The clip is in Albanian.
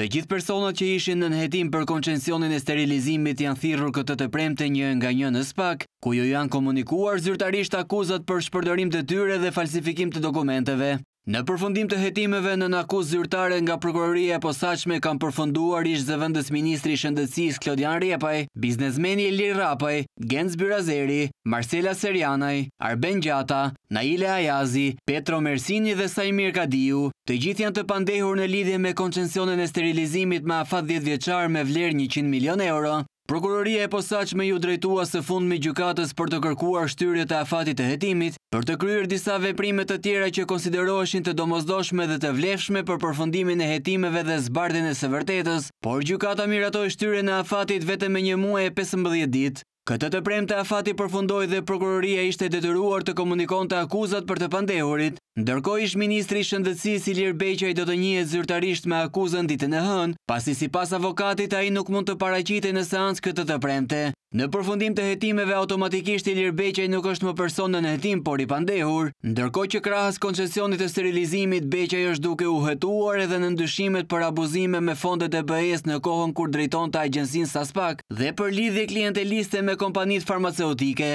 Të gjithë personat që ishin në nëhetim për koncensionin e sterilizimit janë thirur këtë të premte një nga një në spak, ku jo janë komunikuar zyrtarisht akuzat për shpërdërim të tyre dhe falsifikim të dokumenteve. Në përfundim të hetimeve në nakus zyrtare nga prokuroria e posaqme kam përfunduar ishtë dhe vëndës Ministri Shëndëcis Klodian Repaj, biznesmeni Elir Rapaj, Gens Byrazeri, Marcela Serianaj, Arben Gjata, Naile Ajazi, Petro Mersini dhe Saimir Kadiu, të gjithë janë të pandehur në lidhje me koncensionen e sterilizimit me afat 10 vjeqar me vlerë 100 milion euro, Prokuroria e posaq me ju drejtua se fund me gjukatës për të kërkuar shtyrje të afatit të jetimit, për të kryrë disa veprimet të tjera që konsideroeshin të domozdoshme dhe të vlefshme për përfundimin e jetimeve dhe zbardin e së vërtetës, por gjukata miratoj shtyrje në afatit vete me një muaj e 15 dit. Këtë të premë të afati përfundoj dhe prokuroria ishte detyruar të komunikon të akuzat për të pandehurit, Ndërko ish Ministri Shëndëtsis i Lirë Beqaj do të një e zyrtarisht me akuzën ditën e hën, pasi si pas avokatit a i nuk mund të paracite në seans këtë të premte. Në përfundim të jetimeve, automatikisht Ilir Lirë Beqaj nuk është më person në jetim, por i pandehur, ndërko që krahës koncesionit të sterilizimit, Beqaj është duke u hetuar edhe në ndushimet për abuzime me fondet e bëjes në kohën kur drejton të agjensin Saspak dhe për lidhje klienteliste me kompanit farmaceutike.